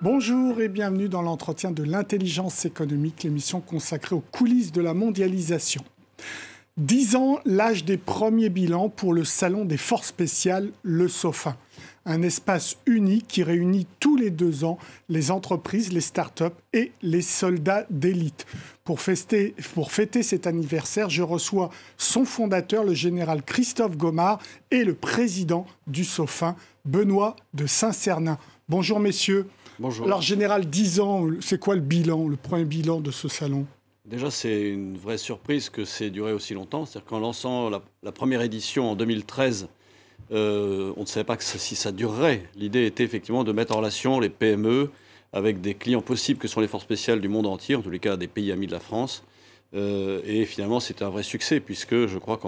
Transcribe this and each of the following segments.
Bonjour et bienvenue dans l'entretien de l'intelligence économique, l'émission consacrée aux coulisses de la mondialisation. Dix ans, l'âge des premiers bilans pour le Salon des Forces spéciales, le SOFIN. Un espace unique qui réunit tous les deux ans les entreprises, les start-up et les soldats d'élite. Pour fêter, pour fêter cet anniversaire, je reçois son fondateur, le général Christophe Gomard, et le président du SOFIN, Benoît de Saint-Cernin. Bonjour messieurs. Bonjour. Alors général, 10 ans, c'est quoi le bilan, le premier bilan de ce salon Déjà, c'est une vraie surprise que c'est duré aussi longtemps. C'est-à-dire qu'en lançant la, première édition en 2013, euh, on ne savait pas si ça durerait. L'idée était effectivement de mettre en relation les PME avec des clients possibles que sont les forces spéciales du monde entier, en tous les cas des pays amis de la France. Euh, et finalement, c'était un vrai succès, puisque je crois que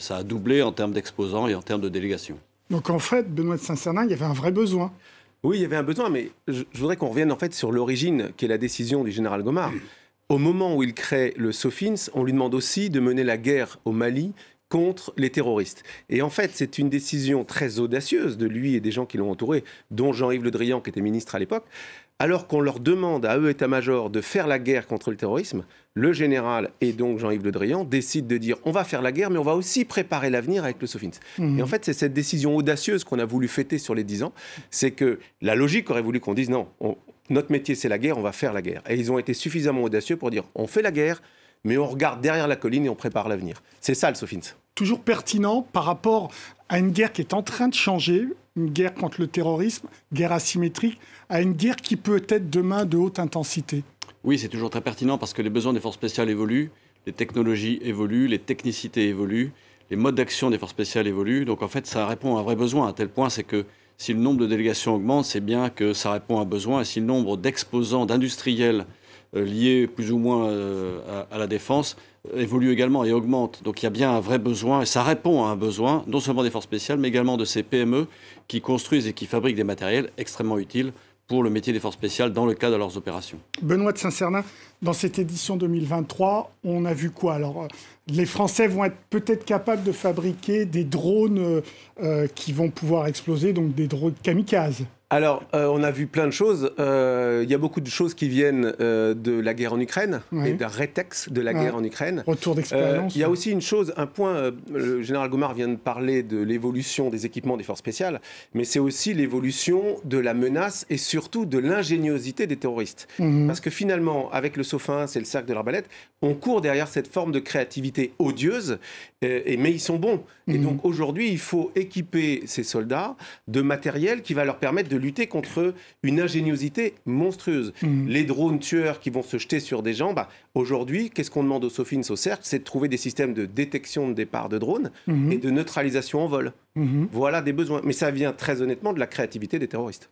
ça a doublé en termes d'exposants et en termes de délégations. Donc en fait, Benoît de saint sernin il y avait un vrai besoin. Oui, il y avait un besoin, mais je, voudrais qu'on revienne en fait sur l'origine qui est la décision du général Gomard. Au moment où il crée le SOFINS, on lui demande aussi de mener la guerre au Mali contre les terroristes. Et en fait, c'est une décision très audacieuse de lui et des gens qui l'ont entouré, dont Jean-Yves Le Drian, qui était ministre à l'époque, alors qu'on leur demande à eux, état-major, de faire la guerre contre le terrorisme le général et donc Jean-Yves Le Drian décident de dire on va faire la guerre, mais on va aussi préparer l'avenir avec le Sofins. Mhm. Et en fait, c'est cette décision audacieuse qu'on a voulu fêter sur les dix ans. C'est que la logique aurait voulu qu'on dise non, notre métier c'est la guerre, on va faire la guerre. Et ils ont été suffisamment audacieux pour dire on fait la guerre, mais on regarde derrière la colline et on prépare l'avenir. C'est ça le Sofins. Toujours pertinent par rapport à une guerre qui est en train de changer, une guerre contre le terrorisme, guerre asymétrique, à une guerre qui peut être demain de haute intensité. Oui, c'est toujours très pertinent parce que les besoins des forces spéciales évoluent, les technologies évoluent, les technicités évoluent, les modes d'action des forces spéciales évoluent. Donc en fait, ça répond à un vrai besoin, à tel point c'est que si le nombre de délégations augmente, c'est bien que ça répond à un besoin. Et si le nombre d'exposants, d'industriels euh, liés plus ou moins euh, à, la défense euh, évolue également et augmente. Donc il y a bien un vrai besoin et ça répond à un besoin, non seulement des forces spéciales, mais également de ces PME qui construisent et qui fabriquent des matériels extrêmement utiles pour le métier des forces spéciales dans le cadre de leurs opérations. Benoît de Saint-Cernin, dans cette édition 2023, on a vu quoi Alors, euh, les Français vont être peut-être capables de fabriquer des drones euh, euh, qui vont pouvoir exploser, donc des drones kamikazes. Alors, euh, on a vu plein de choses. Il euh, y a beaucoup de choses qui viennent euh, de la guerre en Ukraine et de rétex de la guerre en Ukraine. Retour d'expérience. Il y a aussi une chose, un point, le général Gomard vient de parler de l'évolution des équipements des forces spéciales, mais c'est aussi l'évolution de la menace et surtout de l'ingéniosité des terroristes. Mhm. Parce que finalement, avec le Sofin, c'est le cercle de l'arbalète, on court derrière cette forme de créativité odieuse, et, mais ils sont bons. Et mhm. donc aujourd'hui, il faut équiper ces soldats de matériel qui va leur permettre de lutter contre une ingéniosité monstrueuse. Mmh. Les drones tueurs qui vont se jeter sur des gens, bah, aujourd'hui, qu'est-ce qu'on demande aux Sophins au cercle C'est de trouver des systèmes de détection de départ de drones mmh. et de neutralisation en vol. Mmh. Voilà des besoins. Mais ça vient très honnêtement de la créativité des terroristes.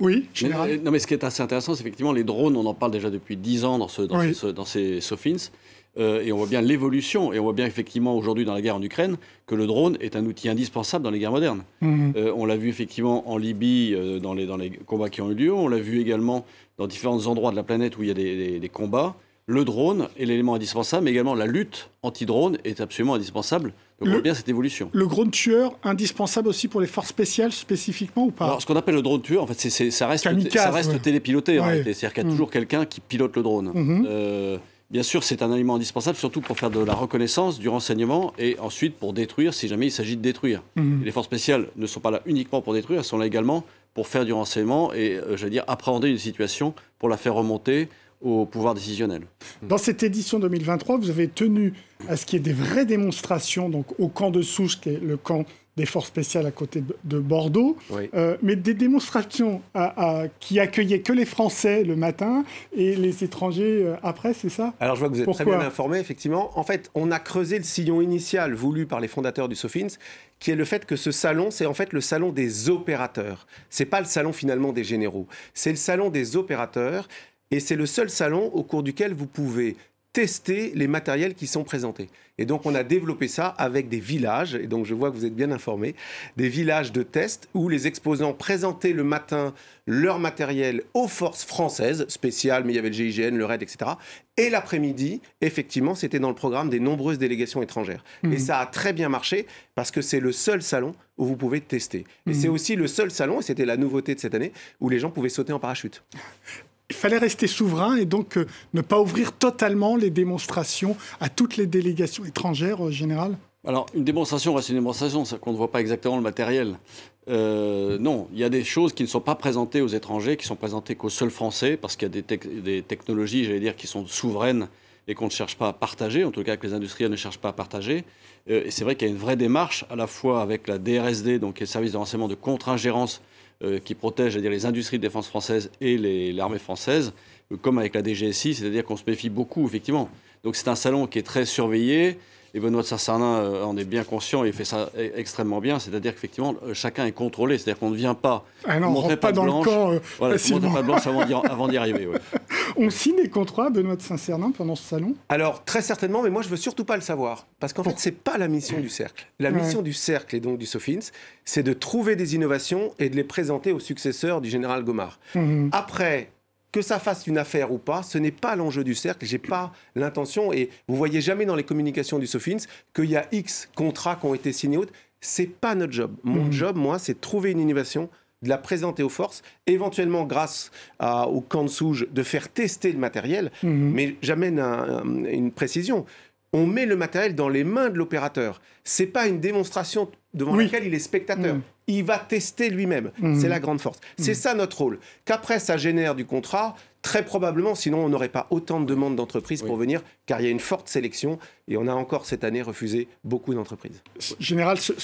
Oui, général. Euh, non, mais ce qui est assez intéressant, c'est effectivement les drones, on en parle déjà depuis 10 ans dans, dans, dans ces Sophins. Euh, et on voit bien l'évolution, et on voit bien effectivement aujourd'hui dans la guerre en Ukraine que le drone est un outil indispensable dans les guerres modernes. Mmh. Euh, on l'a vu effectivement en Libye euh, dans, les, combats qui ont eu lieu, on l'a vu également dans différents endroits de la planète où il y a des, combats. Le drone est l'élément indispensable, mais également la lutte anti-drone est absolument indispensable. Donc on voit bien cette évolution. Le drone tueur, indispensable aussi pour les forces spéciales spécifiquement ou pas Alors, ce qu'on appelle le drone tueur, en fait, c'est, ça reste, ça reste télépiloté. C'est-à-dire qu'il y a toujours mmh. quelqu'un qui pilote le drone. Mmh. Bien sûr, c'est un aliment indispensable, surtout pour faire de la reconnaissance, du renseignement et ensuite pour détruire si jamais il s'agit de détruire. Mhm. Les forces spéciales ne sont pas là uniquement pour détruire, elles sont là également pour faire du renseignement et, je euh, j'allais dire, appréhender une situation pour la faire remonter au pouvoir décisionnel. Dans cette édition 2023, vous avez tenu à ce qu'il y ait des vraies démonstrations donc, au camp de Souche, qui est le camp des forces spéciales à côté de, Bordeaux, euh, mais des démonstrations qui accueillaient que les Français le matin et les étrangers euh, après, c'est ça Alors je vois que vous êtes très bien informé, effectivement. En fait, on a creusé le sillon initial voulu par les fondateurs du Sofins, qui est le fait que ce salon, c'est en fait le salon des opérateurs. C'est pas le salon finalement des généraux, c'est le salon des opérateurs. Et c'est le seul salon au cours duquel vous pouvez tester les matériels qui sont présentés. Et donc, on a développé ça avec des villages, et donc je vois que vous êtes bien informés, des villages de test où les exposants présentaient le matin leur matériel aux forces françaises, spéciales, mais il y avait le GIGN, le RAID, etc. Et l'après-midi, effectivement, c'était dans le programme des nombreuses délégations étrangères. Mmh. Et ça a très bien marché parce que c'est le seul salon où vous pouvez tester. Et mmh. c'est aussi le seul salon, et c'était la nouveauté de cette année, où les gens pouvaient sauter en parachute. il fallait rester souverain et donc euh, ne pas ouvrir totalement les démonstrations à toutes les délégations étrangères en euh, général Alors, une démonstration reste une démonstration, c'est qu'on ne voit pas exactement le matériel. Euh, non, il y a des choses qui ne sont pas présentées aux étrangers, qui sont présentées qu'aux seuls Français, parce qu'il y a des, technologies, j'allais dire, qui sont souveraines et qu'on ne cherche pas à partager, en tout cas que les industriels ne cherchent pas à partager. et c'est vrai qu'il y a une vraie démarche, à la fois avec la DRSD, donc le service de renseignement de contre-ingérence, euh, qui protège dire, les industries de défense françaises et l'armée française, euh, comme avec la DGSI, c'est-à-dire qu'on se méfie beaucoup, effectivement. Donc c'est un salon qui est très surveillé, et Benoît de Saint-Sernin, euh, en est bien conscient et fait ça e-, extrêmement bien. C'est-à-dire qu'effectivement, euh, chacun est contrôlé. C'est-à-dire qu'on ne vient pas. Ah on pas, dans le camp. Euh, pas de blanche avant d'y arriver. On signe des contrats, Benoît de saint sernin pendant ce salon Alors, très certainement, mais moi, je veux surtout pas le savoir. Parce qu'en fait, ce n'est pas la mission du cercle. La mission du cercle, et donc du SOFINS, c'est de trouver des innovations et de les présenter au successeurs du général Gomard. Mmh. Après, que ça fasse une affaire ou pas, ce n'est pas l'enjeu du cercle. J'ai pas l'intention et vous voyez jamais dans les communications du Sofins qu'il y a X contrats qui ont été signés. C'est pas notre job. Mon hmm. job, moi, c'est de trouver une innovation, de la présenter aux forces, éventuellement grâce au camp de Souge, de faire tester le matériel. Hmm. Mais j'amène une précision on met le matériel dans les mains de l'opérateur. C'est pas une démonstration devant laquelle il est spectateur. Mm. Il va tester lui-même. Mm. C'est la grande force. C'est mm. ça notre rôle. Qu'après, ça génère du contrat, très probablement, sinon on n'aurait pas autant de demandes d'entreprises pour venir, car il y a une forte sélection et on a encore cette année refusé beaucoup d'entreprises. Général, ce,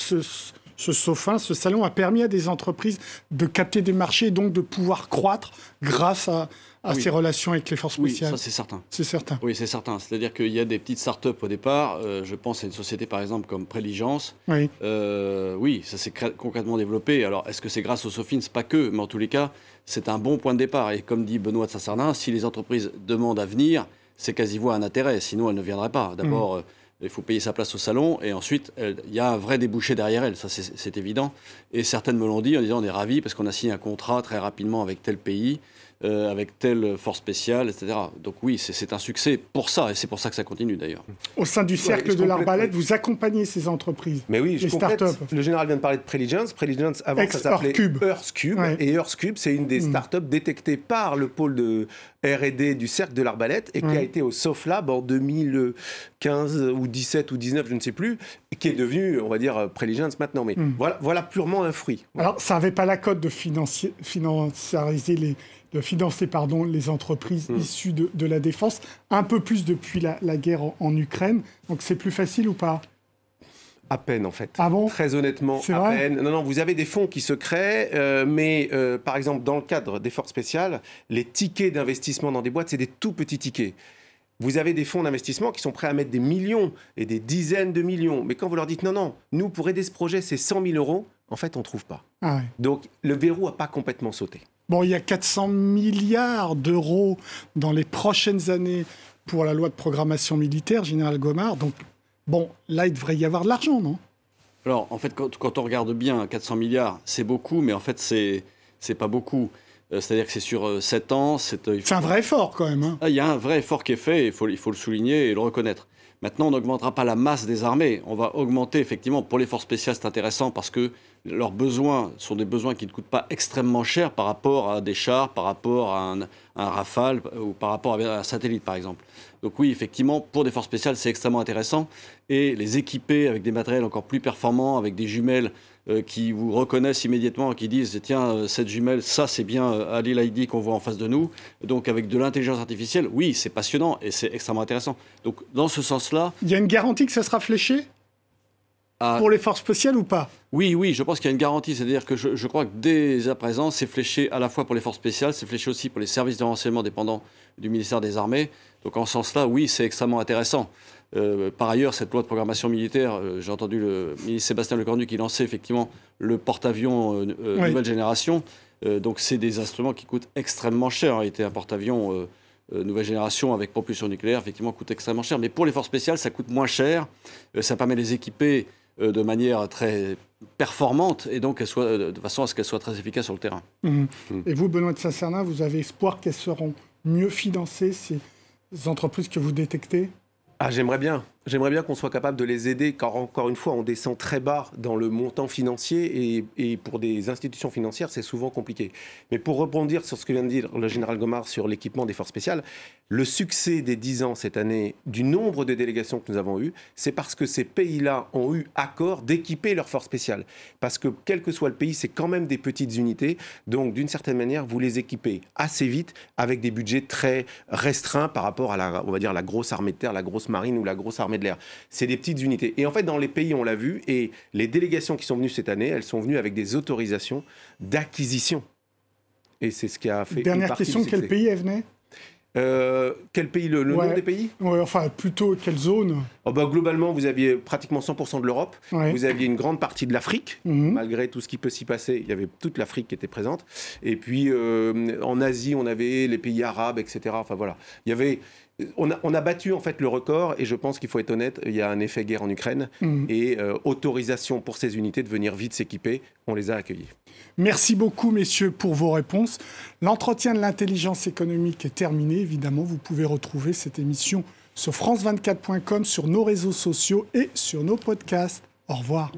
ce Sofin, ce salon a permis à des entreprises de capter des marchés et donc de pouvoir croître grâce à, à ces relations avec les forces spéciales. Oui, ça c'est certain. C'est certain. Oui, c'est certain. C'est-à-dire qu'il y a des petites start-up au départ. Euh, je pense à une société par exemple comme Préligence. Euh, oui. ça s'est concrètement développé. Alors est-ce que c'est grâce au ce n'est Pas que, mais en tous les cas, c'est un bon point de départ. Et comme dit Benoît de Sassardin, si les entreprises demandent à venir, c'est qu'elles un intérêt, sinon elles ne viendraient pas. D'abord. Mm. Euh, il faut payer sa place au salon et ensuite, il y a un vrai débouché derrière elle, ça c'est évident. Et certaines me l'ont dit en disant on est ravis parce qu'on a signé un contrat très rapidement avec tel pays euh, avec telle force spéciale, etc. Donc oui, c'est un succès pour ça, et c'est pour ça que ça continue d'ailleurs. Au sein du cercle de l'arbalète, vous accompagnez ces entreprises, Mais oui, je les Le général vient de parler de Preligence. Preligence, avant ça s'appelait EarthCube, Et Earthcube, c'est une des hmm. startups détectées par le pôle de R&D du cercle de l'arbalète et qui a été au lab en 2015 ou 17 ou 19, je ne sais plus, et qui est devenue, on va dire, Preligence maintenant. Mais hmm. voilà, voilà purement un fruit. Alors, ça n'avait pas la cote de financier, financiariser les de financer pardon, les entreprises hmm. issues de, la défense, un peu plus depuis la, guerre en, Ukraine. Donc c'est plus facile ou pas à peine en fait. Ah bon Très honnêtement, à peine. Non, non, vous avez des fonds qui se créent, euh, mais euh, par exemple dans le cadre des forces spéciales, les tickets d'investissement dans des boîtes, c'est des tout petits tickets. Vous avez des fonds d'investissement qui sont prêts à mettre des millions et des dizaines de millions. Mais quand vous leur dites non, non, nous pour aider ce projet, c'est 100 000 euros, en fait, on ne trouve pas. Ah Donc le verrou n'a pas complètement sauté. Bon, il y a 400 milliards d'euros dans les prochaines années pour la loi de programmation militaire, général Gomard. Donc, bon, là, il devrait y avoir de l'argent, non Alors, en fait, quand, on regarde bien, 400 milliards, c'est beaucoup, mais en fait, c'est, c'est pas beaucoup. Euh, c'est-à-dire que c'est sur 7 euh, ans. C'est, euh, un vrai effort, quand même. Hein. Ah, il y a un vrai effort qui est fait, il faut, il faut le souligner et le reconnaître. Maintenant, on n'augmentera pas la masse des armées. On va augmenter, effectivement, pour les forces spéciales, c'est intéressant parce que leurs besoins sont des besoins qui ne coûtent pas extrêmement cher par rapport à des chars, par rapport à un, rafale ou par rapport à un satellite, par exemple. Donc oui, effectivement, pour des forces spéciales, c'est extrêmement intéressant. Et les équiper avec des matériels encore plus performants, avec des jumelles euh, qui vous reconnaissent immédiatement, qui disent, tiens, euh, cette jumelle, ça, c'est bien euh, Ali qu'on voit en face de nous. Donc avec de l'intelligence artificielle, oui, c'est passionnant et c'est extrêmement intéressant. Donc dans ce sens-là... Il y a une garantie que ça sera fléché pour les forces spéciales ou pas Oui, oui, je pense qu'il y a une garantie. C'est-à-dire que je, crois que dès à présent, c'est fléché à la fois pour les forces spéciales, c'est fléché aussi pour les services de renseignement dépendants du ministère des Armées. Donc en ce sens-là, oui, c'est extrêmement intéressant. Euh, par ailleurs, cette loi de programmation militaire, euh, j'ai entendu le ministre Sébastien Lecornu qui lançait effectivement le porte-avions euh, nouvelle génération. donc c'est des instruments qui coûtent extrêmement cher. En réalité, un porte-avions nouvelle génération avec propulsion nucléaire, effectivement, coûte extrêmement cher. Mais pour les forces spéciales, ça coûte moins cher. ça permet de les équiper euh, de manière très performante et donc soit, euh, de façon à ce qu'elle soit très efficace sur le terrain. Mmh. Et vous, Benoît de saint vous avez espoir qu'elles seront mieux financées, ces entreprises que vous détectez ah, j'aimerais bien. J'aimerais bien qu'on soit capable de les aider, car encore une fois, on descend très bas dans le montant financier et, pour des institutions financières, c'est souvent compliqué. Mais pour rebondir sur ce que vient de dire le général Gomard sur l'équipement des forces spéciales, le succès des 10 ans cette année du nombre de délégations que nous avons eues, c'est parce que ces pays-là ont eu accord d'équiper leurs forces spéciales. Parce que quel que soit le pays, c'est quand même des petites unités. Donc, d'une certaine manière, vous les équipez assez vite avec des budgets très restreints par rapport à la, on va dire, la grosse armée de terre, la grosse marine ou la grosse armée de l'air. C'est des petites unités. Et en fait, dans les pays, on l'a vu, et les délégations qui sont venues cette année, elles sont venues avec des autorisations d'acquisition. Et c'est ce qui a fait. Dernière une question, quel pays elle venait euh, quel pays, le, nom des pays Enfin, plutôt quelle zone oh, bah, Globalement, vous aviez pratiquement 100% de l'Europe. Vous aviez une grande partie de l'Afrique. Mhm. Malgré tout ce qui peut s'y passer, il y avait toute l'Afrique qui était présente. Et puis, euh, en Asie, on avait les pays arabes, etc. Enfin, voilà. Il y avait on a, battu en fait le record et je pense qu'il faut être honnête, il y a un effet guerre en Ukraine mhm. et euh, autorisation pour ces unités de venir vite s'équiper, on les a accueillis. Merci beaucoup messieurs pour vos réponses. L'entretien de l'intelligence économique est terminé. Évidemment, vous pouvez retrouver cette émission sur france24.com, sur nos réseaux sociaux et sur nos podcasts. Au revoir.